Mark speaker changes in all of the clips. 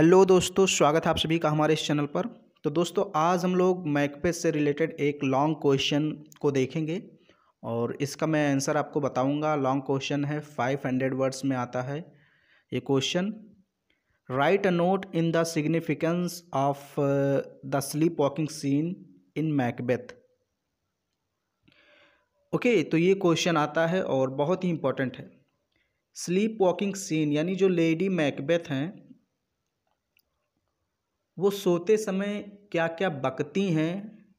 Speaker 1: hello दोस्तों स्वागत है आप सभी का हमारे इस चैनल पर तो दोस्तों आज हम लोग मैकबेथ से रिलेटेड एक लॉन्ग क्वेश्चन को देखेंगे और इसका मैं आंसर आपको बताऊंगा लॉन्ग क्वेश्चन है फाइव हंड्रेड वर्ड्स में आता है ये question write a note in the significance of the sleep walking scene in Macbeth okay तो ये क्वेश्चन आता है और बहुत ही इम्पोर्टेंट है स्लीप वॉकिंग सीन यानी जो लेडी मैकबेथ हैं वो सोते समय क्या क्या बकती हैं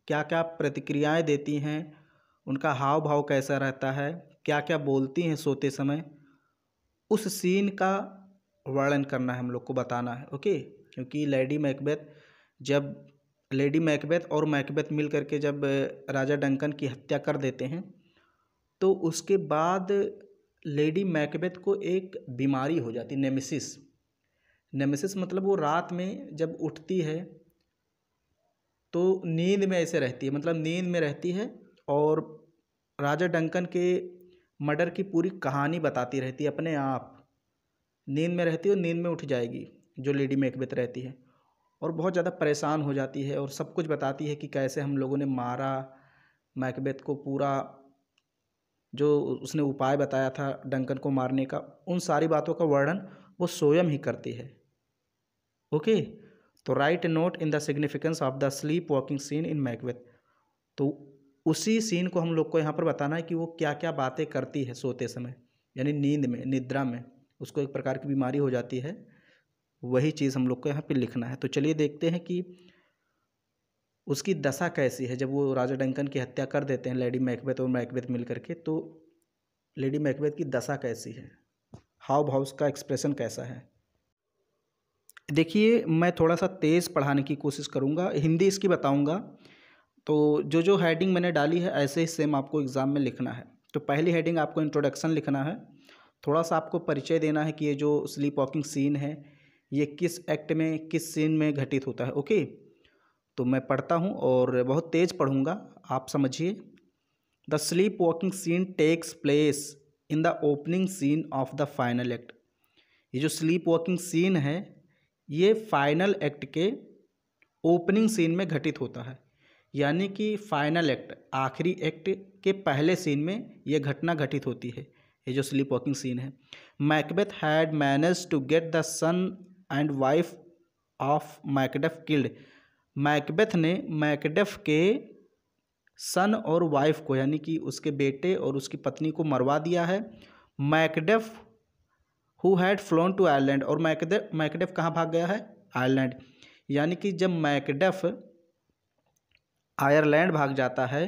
Speaker 1: क्या क्या प्रतिक्रियाएं देती हैं उनका हाव भाव कैसा रहता है क्या क्या बोलती हैं सोते समय उस सीन का वर्णन करना है हम लोग को बताना है ओके क्योंकि लेडी मैकबेथ जब लेडी मैकबेथ और मैकबेथ मिल करके जब राजा डंकन की हत्या कर देते हैं तो उसके बाद लेडी मैकबेथ को एक बीमारी हो जाती नेमिसिस नेमेसिस मतलब वो रात में जब उठती है तो नींद में ऐसे रहती है मतलब नींद में रहती है और राजा डंकन के मर्डर की पूरी कहानी बताती रहती है अपने आप नींद में रहती है और नींद में उठ जाएगी जो लेडी मेकबेथ रहती है और बहुत ज़्यादा परेशान हो जाती है और सब कुछ बताती है कि कैसे हम लोगों ने मारा मैकबेथ को पूरा जो उसने उपाय बताया था डंकन को मारने का उन सारी बातों का वर्णन वो स्वयं ही करती है ओके तो write note in the significance of the sleep walking scene in Macbeth तो उसी सीन को हम लोग को यहाँ पर बताना है कि वो क्या क्या बातें करती है सोते समय यानी नींद में निद्रा में उसको एक प्रकार की बीमारी हो जाती है वही चीज़ हम लोग को यहाँ पे लिखना है तो चलिए देखते हैं कि उसकी दशा कैसी है जब वो राजा डंकन की हत्या कर देते हैं लेडी मैकबेथ और मैकबेथ मिल करके तो लेडी मैकबेथ की दशा कैसी है हाव भाव उसका एक्सप्रेशन कैसा है देखिए मैं थोड़ा सा तेज़ पढ़ाने की कोशिश करूँगा हिंदी इसकी बताऊँगा तो जो जो हेडिंग मैंने डाली है ऐसे ही सेम आपको एग्ज़ाम में लिखना है तो पहली हेडिंग आपको इंट्रोडक्शन लिखना है थोड़ा सा आपको परिचय देना है कि ये जो स्लीप वॉकिंग सीन है ये किस एक्ट में किस सीन में घटित होता है ओके तो मैं पढ़ता हूँ और बहुत तेज़ पढ़ूँगा आप समझिए the sleep walking scene takes place in the opening scene of the final act ये जो स्लीप वॉकिंग सीन है ये फाइनल एक्ट के ओपनिंग सीन में घटित होता है यानी कि फाइनल एक्ट आखिरी एक्ट के पहले सीन में यह घटना घटित होती है ये जो स्लीप वॉकिंग सीन है Macbeth had manage to get the son and wife of Macduff killed Macbeth ने मैकडफ के सन और वाइफ को यानी कि उसके बेटे और उसकी पत्नी को मरवा दिया है Macduff who had flown to Ireland और मैकडे मैकडेफ कहाँ भाग गया है आयरलैंड यानी कि जब मैकडफ आयरलैंड भाग जाता है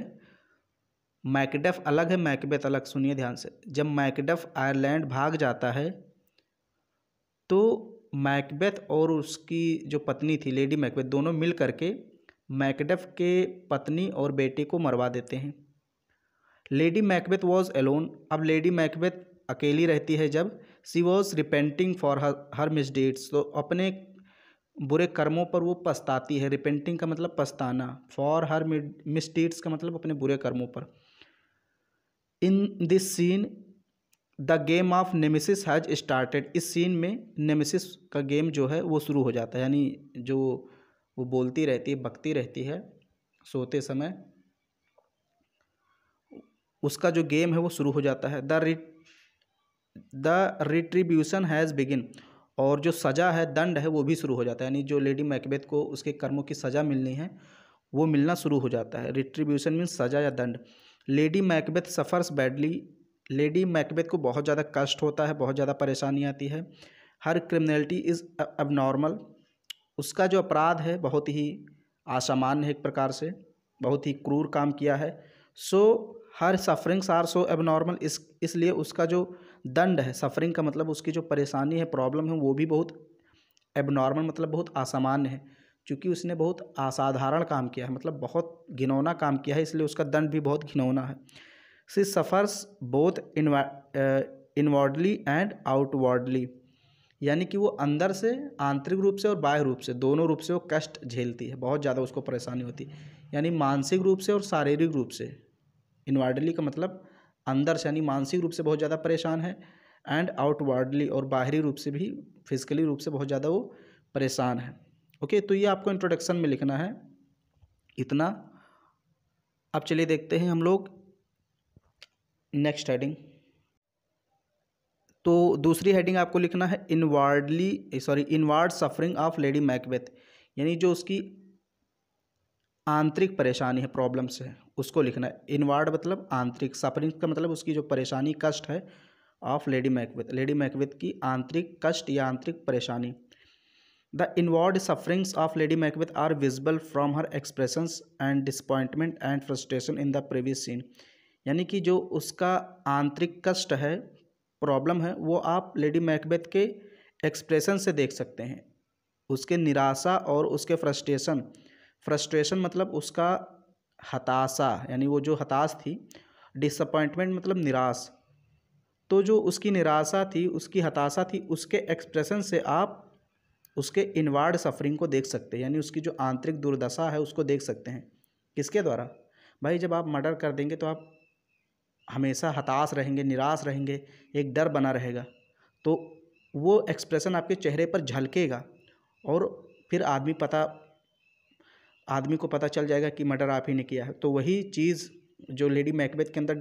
Speaker 1: मैकडफ अलग है मैकबेथ अलग सुनिए ध्यान से जब मैकडफ आयरलैंड भाग जाता है तो मैकबेथ और उसकी जो पत्नी थी लेडी मैकबेथ दोनों मिल करके मैकडफ के पत्नी और बेटे को मरवा देते हैं लेडी मैकबेथ वॉज एलोन अब लेडी मैकबेथ अकेली रहती है जब she was repenting for her her misdeeds तो अपने बुरे कर्मों पर वो पछताती है रिपेंटिंग का मतलब पछताना फॉर हर मिसडेट्स का मतलब अपने बुरे कर्मों पर in this scene the game of nemesis has started इस सीन में नेमिसिस का गेम जो है वो शुरू हो जाता है यानी जो वो बोलती रहती है बकती रहती है सोते समय उसका जो गेम है वो शुरू हो जाता है द रिट द रिट्रीब्यूशन हैज़ बिगिन और जो सज़ा है दंड है वो भी शुरू हो जाता है यानी जो लेडी मैकबेथ को उसके कर्मों की सज़ा मिलनी है वो मिलना शुरू हो जाता है रिट्रीब्यूशन मीन्स सज़ा या दंड lady Macbeth suffers badly lady Macbeth को बहुत ज़्यादा कष्ट होता है बहुत ज़्यादा परेशानी आती है her criminality is abnormal उसका जो अपराध है बहुत ही असामान्य है एक प्रकार से बहुत ही क्रूर काम किया है so her sufferings are so abnormal इस इसलिए उसका जो दंड है सफरिंग का मतलब उसकी जो परेशानी है प्रॉब्लम है वो भी बहुत एबनॉर्मल मतलब बहुत असामान्य है क्योंकि उसने बहुत असाधारण काम किया है मतलब बहुत घिनौना काम किया है इसलिए उसका दंड भी बहुत घिनौना है she suffers both inwardly and outwardly यानी कि वो अंदर से आंतरिक रूप से और बाह्य रूप से दोनों रूप से वो कष्ट झेलती है बहुत ज़्यादा उसको परेशानी होती है यानी मानसिक रूप से और शारीरिक रूप से इनवर्डली का मतलब अंदर से यानी मानसिक रूप से बहुत ज़्यादा परेशान है एंड आउटवर्डली और बाहरी रूप से भी फिजिकली रूप से बहुत ज़्यादा वो परेशान है ओके तो ये आपको इंट्रोडक्शन में लिखना है इतना अब चलिए देखते हैं हम लोग नेक्स्ट हेडिंग तो दूसरी हेडिंग आपको लिखना है inwardly sorry inward suffering of lady Macbeth यानी जो उसकी आंतरिक परेशानी है प्रॉब्लम्स है उसको लिखना है इनवर्ड मतलब आंतरिक सफरिंग का मतलब उसकी जो परेशानी कष्ट है of lady Macbeth lady Macbeth की आंतरिक कष्ट या आंतरिक परेशानी the inward sufferings of lady Macbeth are visible from her expressions and disappointment and frustration in the previous scene यानी कि जो उसका आंतरिक कष्ट है प्रॉब्लम है वो आप लेडी मैकबेथ के एक्सप्रेशन से देख सकते हैं उसके निराशा और उसके फ्रस्ट्रेशन फ्रस्ट्रेशन मतलब उसका हताशा यानी वो जो हताश थी डिसअपॉइंटमेंट मतलब निराश तो जो उसकी निराशा थी उसकी हताशा थी उसके एक्सप्रेशन से आप उसके इनवार्ड सफरिंग को देख सकते हैं यानी उसकी जो आंतरिक दुर्दशा है उसको देख सकते हैं किसके द्वारा भाई जब आप मर्डर कर देंगे तो आप हमेशा हताश रहेंगे निराश रहेंगे एक डर बना रहेगा तो वो एक्सप्रेशन आपके चेहरे पर झलकेगा और फिर आदमी पता आदमी को पता चल जाएगा कि मर्डर आप ही ने किया है तो वही चीज़ जो लेडी मैकबेथ के अंदर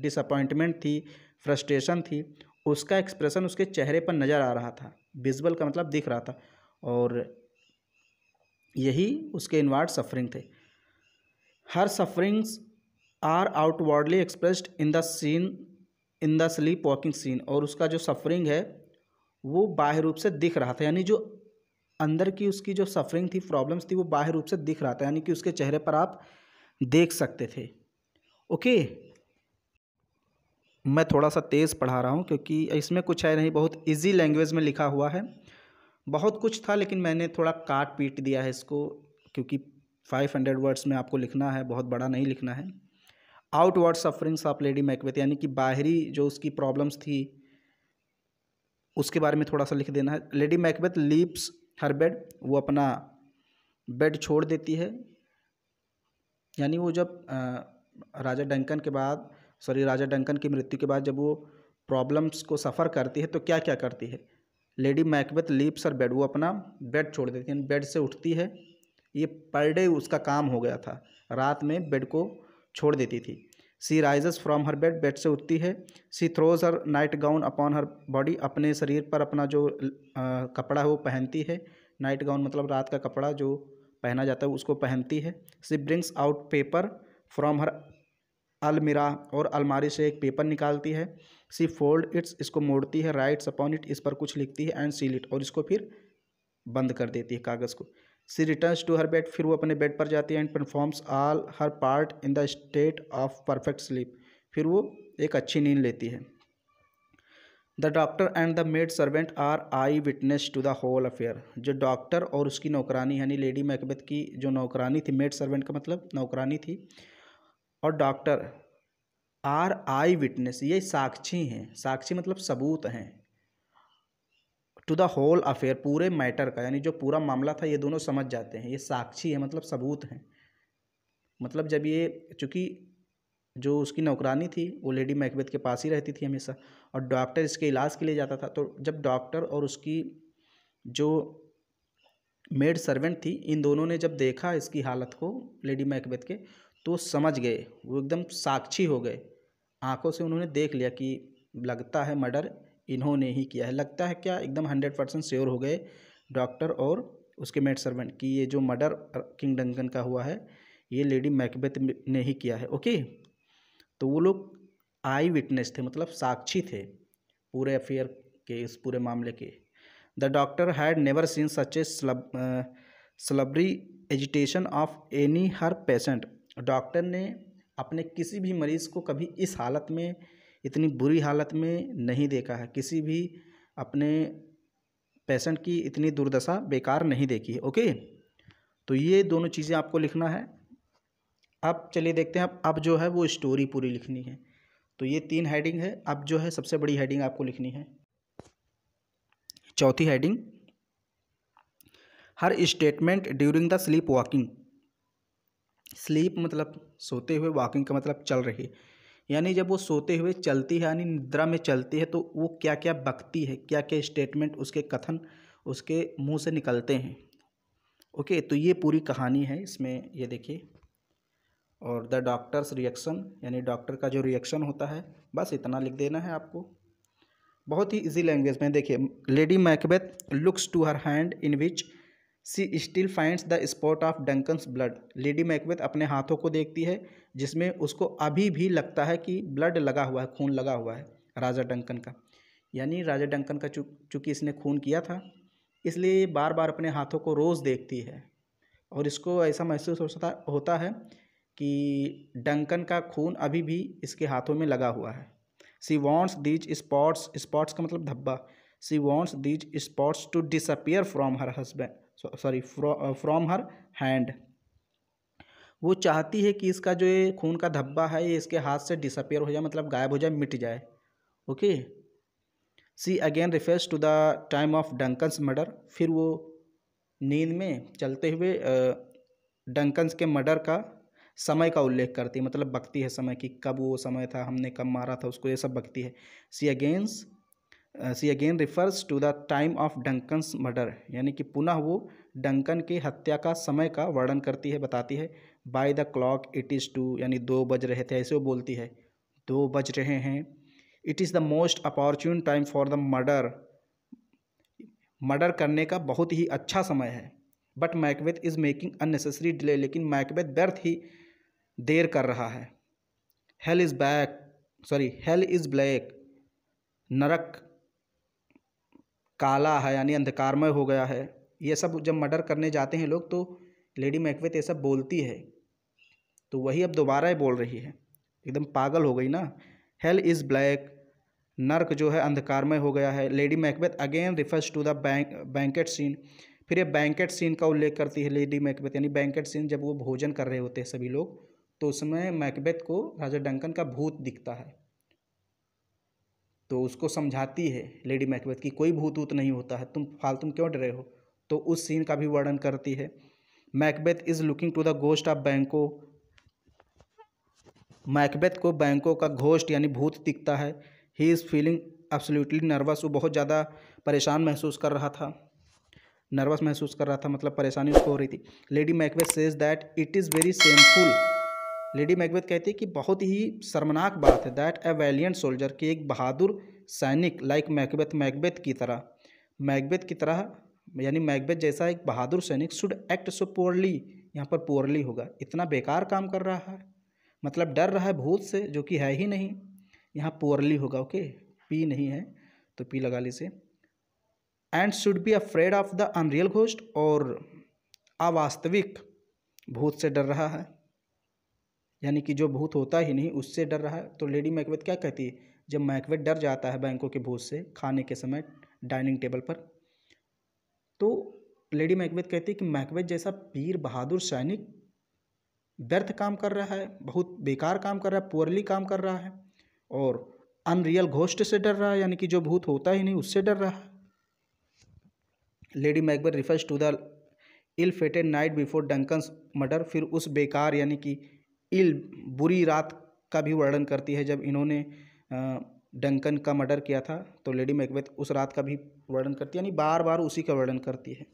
Speaker 1: डिसअपॉइंटमेंट थी फ्रस्ट्रेशन थी उसका एक्सप्रेशन उसके चेहरे पर नज़र आ रहा था विजबल का मतलब दिख रहा था और यही उसके इनवार्ड सफरिंग थे her sufferings are outwardly expressed in the scene in the sleep walking scene और उसका जो सफरिंग है वो बाह्य रूप से दिख रहा था यानी जो अंदर की उसकी जो सफरिंग थी प्रॉब्लम्स थी वो बाहर रूप से दिख रहा था यानी कि उसके चेहरे पर आप देख सकते थे ओके मैं थोड़ा सा तेज़ पढ़ा रहा हूँ क्योंकि इसमें कुछ है नहीं बहुत इजी लैंग्वेज में लिखा हुआ है बहुत कुछ था लेकिन मैंने थोड़ा काट पीट दिया है इसको क्योंकि फाइव हंड्रेड वर्ड्स में आपको लिखना है बहुत बड़ा नहीं लिखना है outward sufferings of lady Macbeth यानी कि बाहरी जो उसकी प्रॉब्लम्स थी उसके बारे में थोड़ा सा लिख देना है lady Macbeth leaps her bed वो अपना बेड छोड़ देती है यानी वो जब राजा डंकन के बाद सॉरी राजा डंकन की मृत्यु के बाद जब वो प्रॉब्लम्स को सफ़र करती है तो क्या क्या करती है लेडी मैकबेथ लीप्स और बेड वो अपना बेड छोड़ देती है बेड से उठती है ये पर डे उसका काम हो गया था रात में बेड को छोड़ देती थी she rises from her bed bed से उठती है she throws her night gown upon her body अपने शरीर पर अपना जो आ, कपड़ा है वो पहनती है नाइट गाउन मतलब रात का कपड़ा जो पहना जाता है उसको पहनती है she brings out paper from her almirah और अलमारी से एक पेपर निकालती है सी फोल्ड इट्स इसको मोड़ती है राइट्स अपॉन इट इस पर कुछ लिखती है एंड सील इट और इसको फिर बंद कर देती है कागज़ को she returns to her bed फिर वो अपने बेड पर जाती है and performs all her part in the state of perfect sleep फिर वो एक अच्छी नींद लेती है the doctor and the maid servant are eye witness to the whole affair जो डॉक्टर और उसकी नौकरानी यानी लेडी मैकबेथ की जो नौकरानी थी मेड सर्वेंट का मतलब नौकरानी थी और डॉक्टर आर आई विटनेस ये साक्षी हैं साक्षी मतलब सबूत हैं टू द होल अफेयर पूरे मैटर का यानी जो पूरा मामला था ये दोनों समझ जाते हैं ये साक्षी है मतलब सबूत हैं मतलब जब ये चूँकि जो उसकी नौकरानी थी वो लेडी मैकबेथ के पास ही रहती थी हमेशा और डॉक्टर इसके इलाज के लिए जाता था तो जब डॉक्टर और उसकी जो मेड सर्वेंट थी इन दोनों ने जब देखा इसकी हालत को लेडी मैकबेथ के तो समझ गए वो एकदम साक्षी हो गए आंखों से उन्होंने देख लिया कि लगता है मर्डर इन्होंने ही किया है लगता है क्या एकदम हंड्रेड परसेंट श्योर हो गए डॉक्टर और उसके मेड सर्वेंट कि ये जो मर्डर किंग डंकन का हुआ है ये लेडी मैकबेथ ने ही किया है ओके तो वो लोग आई विटनेस थे मतलब साक्षी थे पूरे अफेयर के इस पूरे मामले के the doctor had never seen such a slum slumbery agitation of any her patient doctor ने अपने किसी भी मरीज़ को कभी इस हालत में इतनी बुरी हालत में नहीं देखा है किसी भी अपने पेशेंट की इतनी दुर्दशा बेकार नहीं देखी है ओके तो ये दोनों चीज़ें आपको लिखना है अब चलिए देखते हैं अब अब जो है वो स्टोरी पूरी लिखनी है तो ये तीन हेडिंग है अब जो है सबसे बड़ी हेडिंग आपको लिखनी है चौथी heading her statement during the sleep walking sleep मतलब सोते हुए वॉकिंग का मतलब चल रही यानी जब वो सोते हुए चलती है यानी निद्रा में चलती है तो वो क्या क्या बकती है क्या क्या स्टेटमेंट उसके कथन उसके मुंह से निकलते हैं ओके तो ये पूरी कहानी है इसमें ये देखिए और द डॉक्टर्स रिएक्शन यानी डॉक्टर का जो रिएक्शन होता है बस इतना लिख देना है आपको बहुत ही इजी लैंग्वेज में देखिए lady Macbeth looks to her hand in which she still finds the spot of Duncan's blood lady Macbeth अपने हाथों को देखती है जिसमें उसको अभी भी लगता है कि ब्लड लगा हुआ है खून लगा हुआ है राजा डंकन का यानी राजा डंकन का चूँकि इसने खून किया था इसलिए ये बार बार अपने हाथों को रोज़ देखती है और इसको ऐसा महसूस होता होता है कि डंकन का खून अभी भी इसके हाथों में लगा हुआ है she wants these spots spots का मतलब धब्बा she wants these spots to disappear from her husband sorry from her hand वो चाहती है कि इसका जो ये खून का धब्बा है ये इसके हाथ से डिसअपेयर हो जाए मतलब गायब हो जाए मिट जाए okay she again refers to the time of Duncan's murder फिर वो नींद में चलते हुए डंकन्स uh, के मर्डर का समय का उल्लेख करती है मतलब बकती है समय कि कब वो समय था हमने कब मारा था उसको ये सब बकती है she again she again refers to the time of Duncan's murder यानी कि पुनः वो डंकन की हत्या का समय का वर्णन करती है बताती है by the clock it is two यानी दो बज रहे थे ऐसे वो बोलती है दो बज रहे हैं it is the most opportune time for the murder murder करने का बहुत ही अच्छा समय है but Macbeth is making unnecessary delay लेकिन मैकबेथ व्यर्थ ही देर कर रहा है hell is back sorry hell is black नरक काला है यानी अंधकारमय हो गया है ये सब जब मर्डर करने जाते हैं लोग तो लेडी मैकवेथ ये सब बोलती है तो वही अब दोबारा ही बोल रही है एकदम पागल हो गई ना हेल इज़ ब्लैक नर्क जो है अंधकारमय हो गया है lady Macbeth again refers to the bank banquet scene फिर ये बैंकेट सीन का उल्लेख करती है लेडी मैकबेथ यानी बैंकेट सीन जब वो भोजन कर रहे होते हैं सभी लोग तो उसमें मैकबेथ को राजा डंकन का भूत दिखता है तो उसको समझाती है लेडी मैकबेथ की कोई भूत ऊत नहीं होता है तुम फालतू क्यों डरे हो तो उस सीन का भी वर्णन करती है Macbeth is looking to the ghost of Banquo Macbeth को बैंकों का घोष्ट यानी भूत दिखता है he is feeling absolutely nervous वो बहुत ज़्यादा परेशान महसूस कर रहा था नर्वस महसूस कर रहा था मतलब परेशानी उसको हो रही थी lady Macbeth says that it is very shameful lady Macbeth कहती है कि बहुत ही शर्मनाक बात है दैट ए वैलियंट सोल्जर कि एक बहादुर सैनिक लाइक मैकबेथ मैकबेथ की तरह मैकबेथ की तरह यानी मैकबेथ जैसा एक बहादुर सैनिक शुड एक्ट सो पोअरली यहाँ पर पोअरली होगा इतना बेकार काम कर रहा है मतलब डर रहा है भूत से जो कि है ही नहीं यहाँ पोअरली होगा ओके पी नहीं है तो पी लगा लीजिए and should be afraid of the unreal ghost और अवास्तविक भूत से डर रहा है यानी कि जो भूत होता ही नहीं उससे डर रहा है तो लेडी मैकबेथ क्या कहती है जब मैकबेथ डर जाता है बैंकों के भूत से खाने के समय डाइनिंग टेबल पर तो लेडी मैकबेथ कहती है कि मैकबेथ जैसा पीर बहादुर सैनिक व्यर्थ काम कर रहा है बहुत बेकार काम कर रहा है पुअरली काम कर रहा है और अनरियल घोष्ट से डर रहा है यानी कि जो भूत होता ही नहीं उससे डर रहा है lady Macbeth refers to the ill fated night before Duncan's murder फिर उस बेकार यानी कि इल बुरी रात का भी वर्णन करती है जब इन्होंने डंकन का मर्डर किया था तो लेडी मैकबेथ उस रात का भी वर्णन करती है यानी बार बार उसी का वर्णन करती है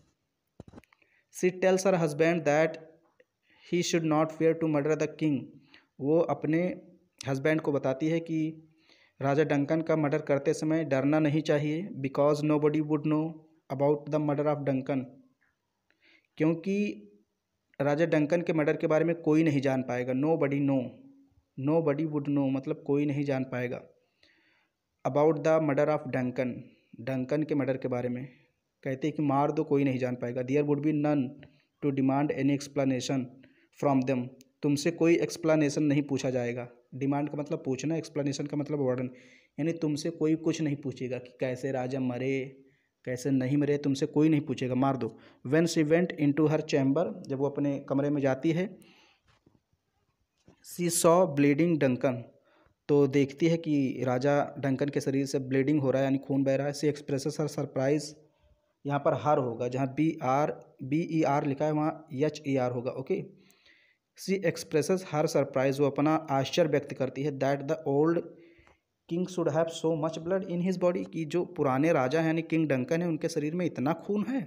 Speaker 1: she tells her husband that he should not fear to murder the king वो अपने हस्बैंड को बताती है कि राजा डंकन का मर्डर करते समय डरना नहीं चाहिए because nobody would know about the murder of Duncan क्योंकि राजा डंकन के मर्डर के बारे में कोई नहीं जान पाएगा nobody no nobody would know मतलब कोई नहीं जान पाएगा about the murder of Duncan Duncan के मर्डर के बारे में कहते हैं कि मार दो कोई नहीं जान पाएगा there would be none to demand any explanation from them तुमसे कोई एक्सप्लानशन नहीं पूछा जाएगा डिमांड का मतलब पूछना एक्सप्लानशन का मतलब वर्णन यानी तुमसे कोई कुछ नहीं पूछेगा कि कैसे राजा मरे कैसे नहीं मरे तुमसे कोई नहीं पूछेगा मार दो when she went into her chamber जब वो अपने कमरे में जाती है सी सॉ ब्लीडिंग डंकन तो देखती है कि राजा डंकन के शरीर से ब्लीडिंग हो रहा है यानी खून बह रहा है सी एक्सप्रेसेस हर सरप्राइज यहाँ पर हर होगा जहाँ B R B E R लिखा है वहाँ एच ई आर होगा okay she expresses her surprise वो अपना आश्चर्य व्यक्त करती है that the old king should have so much blood in his body कि जो पुराने राजा हैं यानी किंग डंकन है उनके शरीर में इतना खून है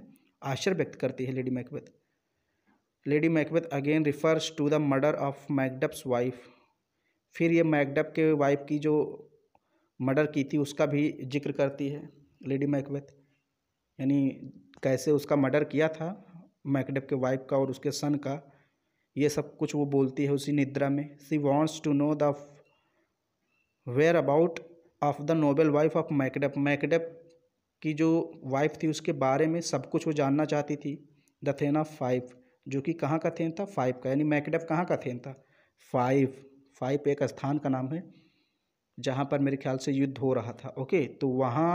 Speaker 1: आश्चर्य व्यक्त करती है lady Macbeth lady Macbeth again refers to the murder of Macduff's wife फिर ये मैकडप के वाइफ की जो मर्डर की थी उसका भी जिक्र करती है लेडी मैकबेथ यानी कैसे उसका मर्डर किया था मैकडप के वाइफ का और उसके सन का ये सब कुछ वो बोलती है उसी निद्रा में she wants to know the whereabouts of the noble wife of Macduff Macduff की जो वाइफ थी उसके बारे में सब कुछ वो जानना चाहती थी द थेन ऑफ फाइव जो कि कहाँ का थेन था फाइव का यानी मैकडप कहाँ का थेन था फाइव फाइव एक स्थान का नाम है जहाँ पर मेरे ख्याल से युद्ध हो रहा था ओके तो वहाँ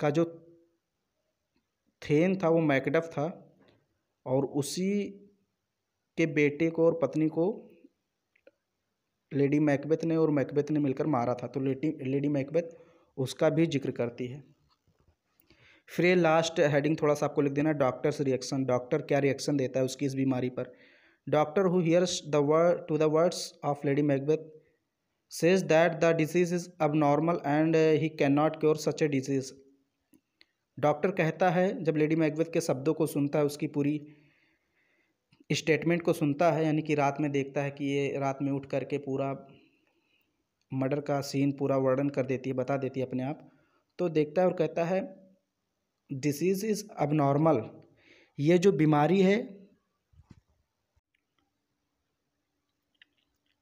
Speaker 1: का जो थेन था वो मैकडप था और उसी के बेटे को और पत्नी को लेडी मैकबेथ ने और मैकबेथ ने मिलकर मारा था तो लेडी लेडी मैकबेथ उसका भी जिक्र करती है फिर ये लास्ट हेडिंग थोड़ा सा आपको लिख देना डॉक्टर्स रिएक्शन डॉक्टर क्या रिएक्शन देता है उसकी इस बीमारी पर doctor who hears the word to the words of lady Macbeth the disease is abnormal and he can not cure such a disease doctor कहता है जब लेडी मैकबेथ के शब्दों को सुनता है उसकी पूरी स्टेटमेंट को सुनता है यानी कि रात में देखता है कि ये रात में उठ करके पूरा मर्डर का सीन पूरा वर्णन कर देती है बता देती है अपने आप तो देखता है और कहता है डिसीज़ इज़ अब नॉर्मल ये जो बीमारी है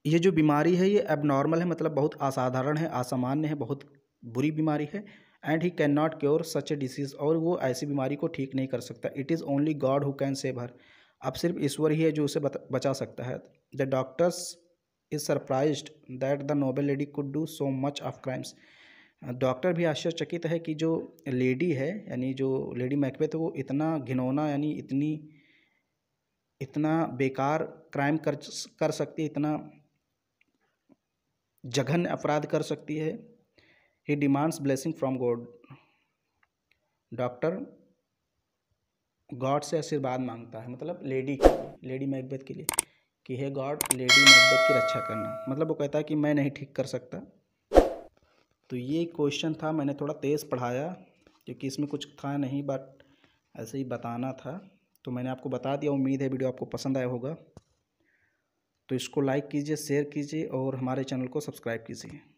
Speaker 1: ये जो बीमारी है ये अब नॉर्मल है मतलब बहुत असाधारण है असामान्य है बहुत बुरी बीमारी है and he can not cure such a disease और वो ऐसी बीमारी को ठीक नहीं कर सकता it is only God who can save her अब सिर्फ ईश्वर ही है जो उसे बचा सकता है the doctor's is surprise that the noble lady could do so much of crimes doctor भी आश्चर्यचकित है कि जो लेडी है यानी जो लेडी थे वो इतना घिनौना यानी इतनी इतना बेकार क्राइम कर कर सकती है इतना जघन अपराध कर सकती है he demands blessing from God doctor God से आशीर्वाद मांगता है मतलब लेडी के लिए लेडी मैकबेथ के लिए कि हे गॉड लेडी मैकबेथ की रक्षा करना मतलब वो कहता है कि मैं नहीं ठीक कर सकता तो ये क्वेश्चन था मैंने थोड़ा तेज़ पढ़ाया क्योंकि इसमें कुछ था नहीं बट ऐसे ही बताना था तो मैंने आपको बता दिया उम्मीद है वीडियो आपको पसंद आया होगा तो इसको लाइक कीजिए शेयर कीजिए और हमारे चैनल को सब्सक्राइब कीजिए